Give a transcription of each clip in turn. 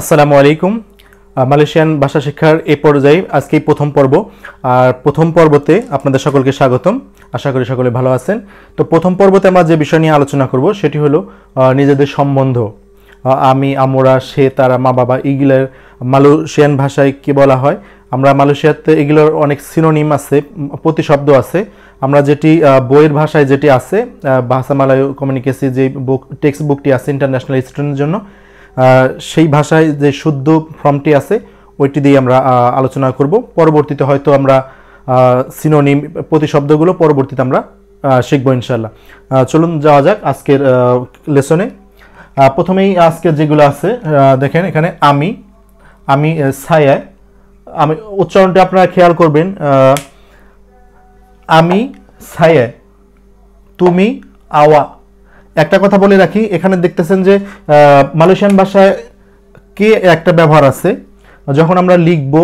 আসসালামু আলাইকুম মালয়েশিয়ান ভাষা শিক্ষার এই পর্যায়ে আজকে প্রথম পর্ব আর প্রথম পর্বতে আপনাদের সকলকে স্বাগতম আশা করি সকলে ভালো আছেন তো প্রথম পর্বতে আমরা যে বিষয় নিয়ে আলোচনা করব সেটি হলো নিজেদের সম্বন্ধ আমি আমরা সে তারা মা বাবা এগুলোর মালয়েশিয়ান ভাষায় কি বলা হয় আমরা মালয়েশিয়াতে এগুলোর অনেক সিনোনিম আছে প্রতিশব্দ আছে আমরা যেটি বইয়ের ভাষায় যেটি আছে ভাষা মালয় কমিউনিকেসি যে বুক টেক্সট বুকটি আছে ইন্টারন্যাশনাল স্টুডেন্টের জন্য সেই ভাষায় যে শুদ্ধ ফর্মটি আছে ওইটি দিয়ে আমরা আলোচনা করব পরবর্তীতে হয়তো আমরা সিনোনিম প্রতিশব্দগুলো পরবর্তীতে আমরা শিখব ইনশাল্লাহ চলুন যাওয়া যাক আজকের লেসনে প্রথমেই আজকের যেগুলো আছে দেখেন এখানে আমি আমি ছায়ায় আমি উচ্চারণটা আপনারা খেয়াল করবেন আমি ছায়ায় তুমি আওয়া একটা কথা বলে রাখি এখানে দেখতেছেন যে মালয়েশিয়ান ভাষায় কে একটা ব্যবহার আছে যখন আমরা লিখব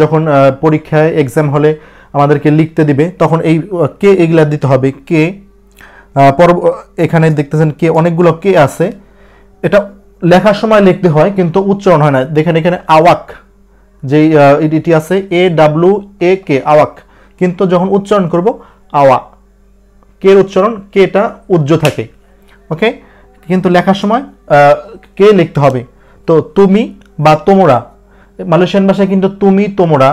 যখন পরীক্ষায় এক্সাম হলে আমাদেরকে লিখতে দিবে তখন এই কে এগুলা দিতে হবে কে পর এখানে দেখতেছেন কে অনেকগুলো কে আছে এটা লেখার সময় লিখতে হয় কিন্তু উচ্চারণ হয় না দেখেন এখানে আওয়াক যে এটি আছে এ ডাব্লু এ কে আওয়াক কিন্তু যখন উচ্চারণ করব আওয়া কের উচ্চারণ কেটা উজ্জ্ব থাকে ওকে কিন্তু লেখার সময় কে লিখতে হবে তো তুমি বা তোমরা মালয়েশিয়ান ভাষায় কিন্তু তুমি তোমরা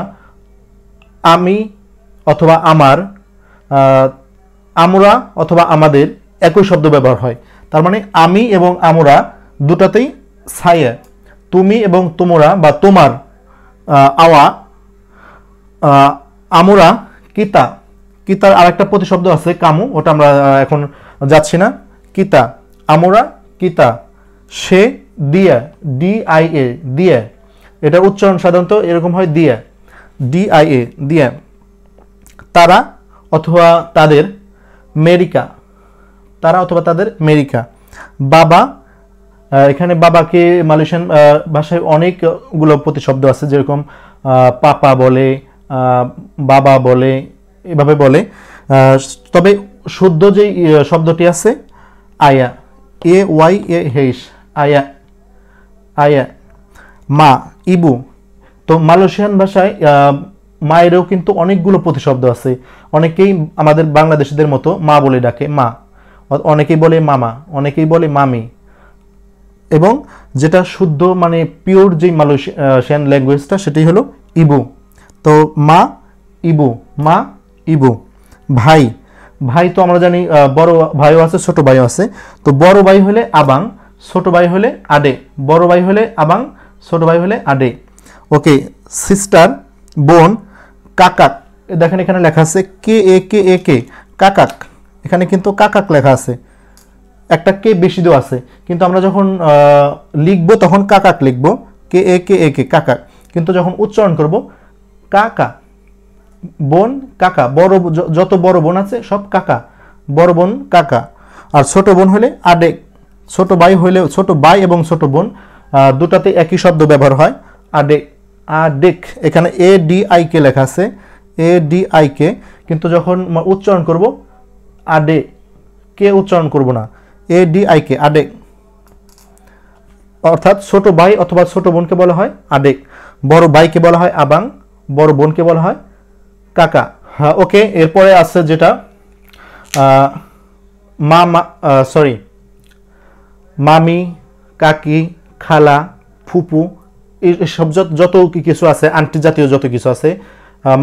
আমি অথবা আমার আমরা অথবা আমাদের একই শব্দ ব্যবহার হয় তার মানে আমি এবং আমরা দুটাতেই ছায়া তুমি এবং তোমরা বা তোমার আওয়া আমরা কিতা কিতার আরেকটা প্রতিশব্দ আছে কামু ওটা আমরা এখন যাচ্ছি না কিতা আমরা কিতা সে দিয়া ডিআইএ দিয়া এটা উচ্চারণ সাধারণত এরকম হয় দিয়া ডিআইএ দিয়া তারা অথবা তাদের মেরিকা তারা অথবা তাদের মেরিকা বাবা এখানে বাবাকে মালয়েশিয়ান ভাষায় অনেকগুলো প্রতিশব্দ আছে যেরকম পাপা বলে বাবা বলে এভাবে বলে তবে শুদ্ধ যে শব্দটি আছে আয়া এ ওয়াই এ হেস আয়া আয়া মা ইবু তো মালয়েশিয়ান ভাষায় মায়েরও কিন্তু অনেকগুলো প্রতিশব্দ আছে অনেকেই আমাদের বাংলাদেশিদের মতো মা বলে ডাকে মা অনেকেই বলে মামা অনেকেই বলে মামি এবং যেটা শুদ্ধ মানে পিওর যেই মালয়েশিয়ান ল্যাঙ্গুয়েজটা সেটি হলো ইবু তো মা ইবু মা ইবু ভাই ভাই তো আমরা জানি বড় ভাইও আছে ছোট ভাইও আছে তো বড় ভাই হলে আবাং ছোট ভাই হলে আডে বড় ভাই হলে আবাং ছোট ভাই হলে আডে ওকে সিস্টার বোন কাকাক দেখেন এখানে লেখা আছে কে এ কে এ কে কাকাক এখানে কিন্তু কাকাক লেখা আছে একটা কে বেশি দেওয়া আছে কিন্তু আমরা যখন লিখব তখন কাকাক লিখব কে এ কে এ কে কাকাক কিন্তু যখন উচ্চারণ করব কাকা বোন কাকা বড় যত বড় বোন আছে সব কাকা বড় বোন কাকা আর ছোট বোন হলে আডেক ছোট ভাই হলে ছোট ভাই এবং ছোট বোন দুটাতে একই শব্দ ব্যবহার হয় আডেক আডেক এখানে এ ডি আই কে লেখা আছে এ ডি আই কে কিন্তু যখন উচ্চারণ করব আডে কে উচ্চারণ করব না এ ডি আই কে আডেক অর্থাৎ ছোট ভাই অথবা ছোট বোনকে বলা হয় আডেক বড় ভাইকে বলা হয় আবাং বড় বোনকে বলা হয় কাকা হ্যাঁ ওকে এরপরে আছে যেটা মা সরি মামি কাকি খালা ফুপু এসব যত কিছু আছে আন্টি জাতীয় যত কিছু আছে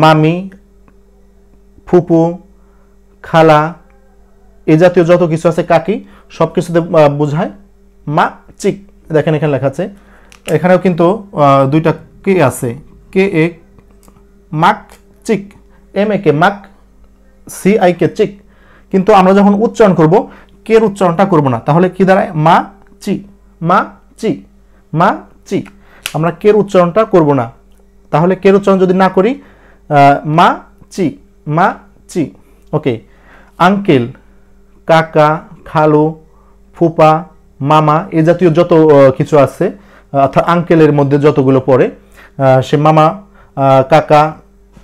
মামি ফুপু খালা এ জাতীয় যত কিছু আছে কাকি সব কিছুতে বোঝায় মা চিক দেখেন এখানে লেখা আছে এখানেও কিন্তু দুইটা কে আছে কে এক মাক চিক এম এ কে মাক সি আই কে চিক কিন্তু আমরা যখন উচ্চারণ করব কের উচ্চারণটা করব না তাহলে কি দাঁড়ায় মা চি মা চি মা চি আমরা কের উচ্চারণটা করব না তাহলে কের উচ্চারণ যদি না করি মা চি মা চি ওকে আঙ্কেল কাকা খালু ফুপা মামা এ জাতীয় যত কিছু আছে অর্থাৎ আঙ্কেলের মধ্যে যতগুলো পড়ে সে মামা কাকা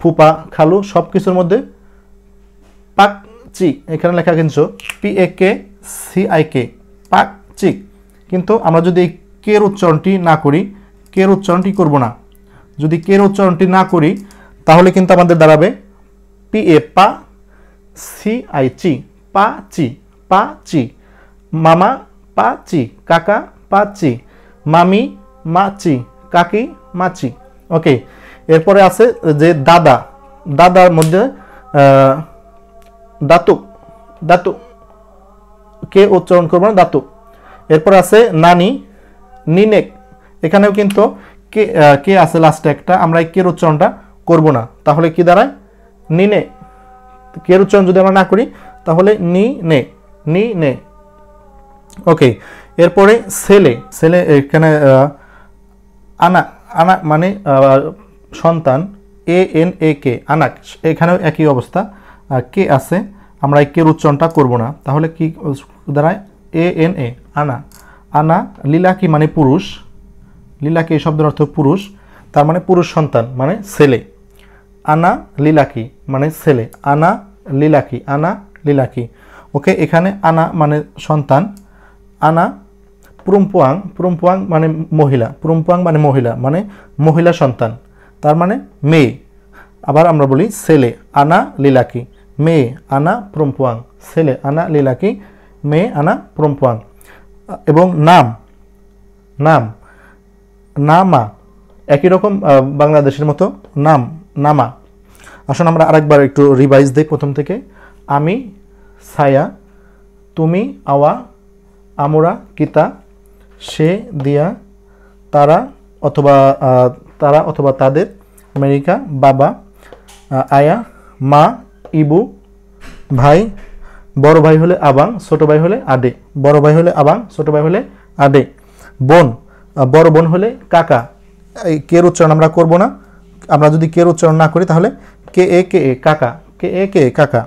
ফুপা খালু সব কিছুর মধ্যে পাক চিক এখানে লেখা কিন্তু P A K C I K পাক চিক কিন্তু আমরা যদি এই কের উচ্চারণটি না করি কের উচ্চারণটি করব না যদি কের উচ্চারণটি না করি তাহলে কিন্তু আমাদের দাঁড়াবে পি এ পা সি আই চি পা চি পা চি মামা পা চি কাকা পা চি মামি মা চি কাকি চি ওকে এরপরে আছে যে দাদা দাদার মধ্যে দাতু দাতু কে উচ্চারণ করবো না দাতু এরপর আছে নানি নিনেক এখানেও কিন্তু কে কে আছে লাস্টে একটা আমরা কের উচ্চারণটা করব না তাহলে কি দাঁড়ায় নিনে কের উচ্চারণ যদি আমরা না করি তাহলে নি নে নি নে ওকে এরপরে ছেলে ছেলে এখানে আনা আনা মানে সন্তান A N A K Anak এখানেও একই অবস্থা কে আছে আমরা এই কের উচ্চারণটা করব না তাহলে কি দাঁড়ায় এ এন এ আনা আনা লীলাকি মানে পুরুষ লীলাকি এই শব্দের অর্থ পুরুষ তার মানে পুরুষ সন্তান মানে ছেলে আনা লীলাকি মানে ছেলে আনা লীলাকি আনা লীলাকি ওকে এখানে আনা মানে সন্তান আনা পুরুম্পুয়াং পুরুম্পুয়াং মানে মহিলা পুরুম্পুয়াং মানে মহিলা মানে মহিলা সন্তান তার মানে মেয়ে আবার আমরা বলি ছেলে আনা লীলাকি মেয়ে আনা প্রম্পুয়াং ছেলে আনা লীলাকি মেয়ে আনা প্রম্পুয়াং এবং নাম নাম নামা একই রকম বাংলাদেশের মতো নাম নামা আসুন আমরা আরেকবার একটু রিভাইজ দিই প্রথম থেকে আমি ছায়া তুমি আওয়া আমরা কিতা সে দিয়া তারা অথবা তারা অথবা তাদের আমেরিকা বাবা আয়া মা ইবু ভাই বড় ভাই হলে আবাং ছোট ভাই হলে আডে বড় ভাই হলে আবাং ছোট ভাই হলে আডে বোন বড় বোন হলে কাকা এই কের উচ্চারণ আমরা করব না আমরা যদি কের উচ্চারণ না করি তাহলে কে এ কে এ কাকা কে এ কে এ কাকা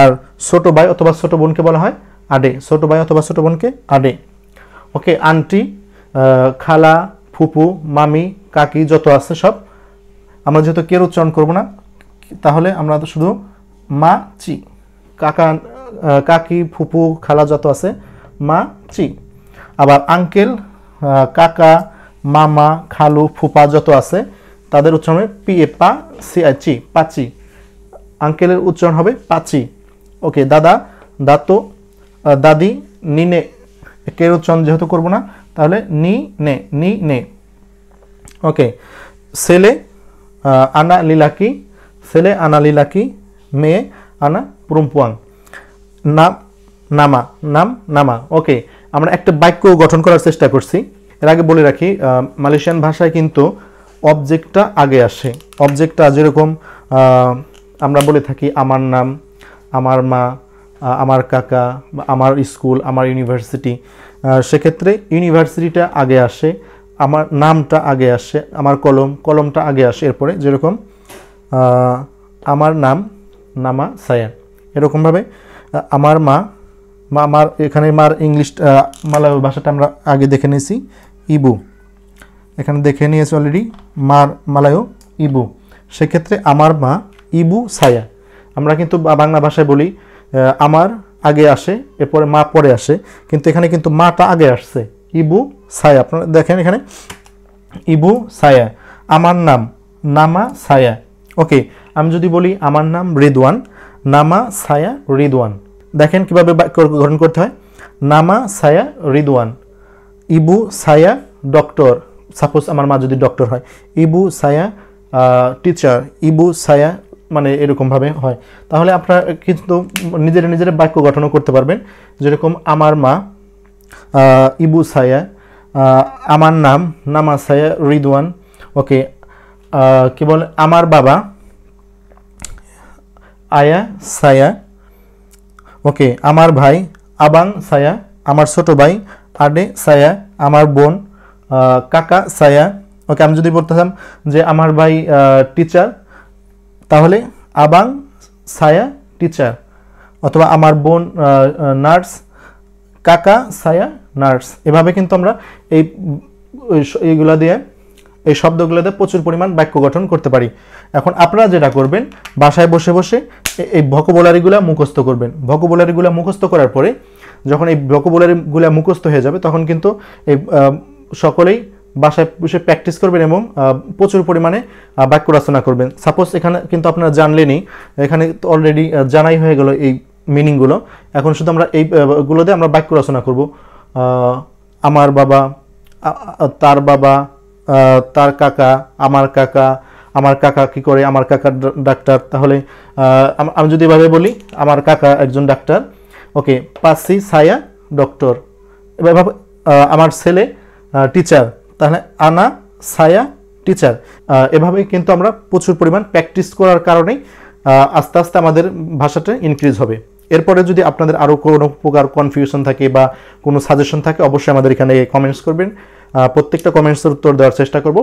আর ছোট ভাই অথবা ছোট বোনকে বলা হয় আডে ছোট ভাই অথবা ছোট বোনকে আডে ওকে আন্টি খালা ফুপু মামি কাকি যত আছে সব আমরা যেহেতু কের উচ্চারণ করব না তাহলে আমরা শুধু মা চি কাকা কাকি ফুপু খালা যত আছে মা চি আবার আঙ্কেল কাকা মামা খালু ফুপা যত আছে তাদের উচ্চারণ হবে পি এ পা সি আই চি পাচি আঙ্কেলের উচ্চারণ হবে পাচি ওকে দাদা দাতো দাদি নিনে কের উচ্চারণ যেহেতু করবো না তাহলে নি নে নি নে ওকে ছেলে আনা লিলাকি ছেলে আনা লিলাকি মেয়ে আনা পুরুম্পুয়াং নাম নামা নাম নামা ওকে আমরা একটা বাক্য গঠন করার চেষ্টা করছি এর আগে বলে রাখি মালয়েশিয়ান ভাষায় কিন্তু অবজেক্টটা আগে আসে অবজেক্টটা যেরকম আমরা বলে থাকি আমার নাম আমার মা আমার কাকা আমার স্কুল আমার ইউনিভার্সিটি সেক্ষেত্রে ইউনিভার্সিটিটা আগে আসে আমার নামটা আগে আসে আমার কলম কলমটা আগে আসে এরপরে যেরকম আমার নাম নামা সায়ান এরকমভাবে আমার মা মা আমার এখানে মার ইংলিশ মালয় ভাষাটা আমরা আগে দেখে নিয়েছি ইবু এখানে দেখে নিয়েছি অলরেডি মার মালায়ও ইবু সেক্ষেত্রে আমার মা ইবু সায়া আমরা কিন্তু বাংলা ভাষায় বলি আমার আগে আসে এরপরে মা পরে আসে কিন্তু এখানে কিন্তু মাটা আগে আসছে ইবু সায়া আপনারা দেখেন এখানে ইবু সায়া আমার নাম নামা সায়া ওকে আমি যদি বলি আমার নাম রিদওয়ান নামা সায়া রিদওয়ান দেখেন কীভাবে গঠন করতে হয় নামা সায়া রিদওয়ান ইবু সায়া ডক্টর সাপোজ আমার মা যদি ডক্টর হয় ইবু সায়া টিচার ইবু সায়া মানে এরকমভাবে হয় তাহলে আপনারা কিন্তু নিজেরা নিজেরা বাক্য গঠনও করতে পারবেন যেরকম আমার মা ইবু সায়া আমার নাম নাম আছে রিদওয়ান ওকে কি বলে আমার বাবা আয়া সায়া ওকে আমার ভাই আবাং সায়া আমার ছোট ভাই আডে সায়া আমার বোন কাকা সায়া ওকে আমি যদি চাম যে আমার ভাই টিচার তাহলে আবাং সায়া টিচার অথবা আমার বোন নার্স কাকা সায়া নার্স এভাবে কিন্তু আমরা এই এইগুলো দিয়ে এই শব্দগুলো দিয়ে প্রচুর পরিমাণ বাক্য গঠন করতে পারি এখন আপনারা যেটা করবেন বাসায় বসে বসে এই ভকোবুলারিগুলা মুখস্থ করবেন ভকবোলারিগুলা মুখস্থ করার পরে যখন এই ভকোবুলারিগুলা মুখস্থ হয়ে যাবে তখন কিন্তু এই সকলেই বাসায় বসে প্র্যাকটিস করবেন এবং প্রচুর পরিমাণে বাক্য রচনা করবেন সাপোজ এখানে কিন্তু আপনারা জানলেনই এখানে তো অলরেডি জানাই হয়ে গেল এই মিনিংগুলো এখন শুধু আমরা এইগুলো দিয়ে আমরা বাক্য রচনা করব আমার বাবা তার বাবা তার কাকা আমার কাকা আমার কাকা কি করে আমার কাকা ডাক্তার তাহলে আমি যদি এভাবে বলি আমার কাকা একজন ডাক্তার ওকে পাসি সায়া ডক্টর এভাবে আমার ছেলে টিচার তাহলে আনা সায়া টিচার এভাবে কিন্তু আমরা প্রচুর পরিমাণ প্র্যাকটিস করার কারণেই আস্তে আস্তে আমাদের ভাষাটা ইনক্রিজ হবে এরপরে যদি আপনাদের আরও কোনো প্রকার কনফিউশন থাকে বা কোনো সাজেশন থাকে অবশ্যই আমাদের এখানে কমেন্টস করবেন প্রত্যেকটা কমেন্টসের উত্তর দেওয়ার চেষ্টা করব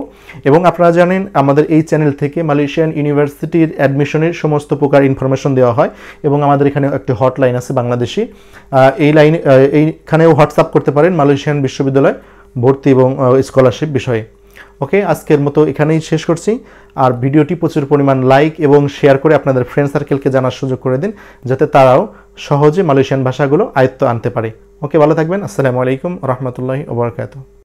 এবং আপনারা জানেন আমাদের এই চ্যানেল থেকে মালয়েশিয়ান ইউনিভার্সিটির অ্যাডমিশনের সমস্ত প্রকার ইনফরমেশন দেওয়া হয় এবং আমাদের এখানে একটি হটলাইন আছে বাংলাদেশি এই লাইন এইখানেও হোয়াটসঅ্যাপ করতে পারেন মালয়েশিয়ান বিশ্ববিদ্যালয় ভর্তি এবং স্কলারশিপ বিষয়ে ওকে আজকের মতো এখানেই শেষ করছি আর ভিডিওটি প্রচুর পরিমাণ লাইক এবং শেয়ার করে আপনাদের ফ্রেন্ড সার্কেলকে জানার সুযোগ করে দিন যাতে তারাও সহজে মালয়েশিয়ান ভাষাগুলো আয়ত্ত আনতে পারে ওকে ভালো থাকবেন আসসালামু আলাইকুম রহমতুল্লাহি ওবরাকাতু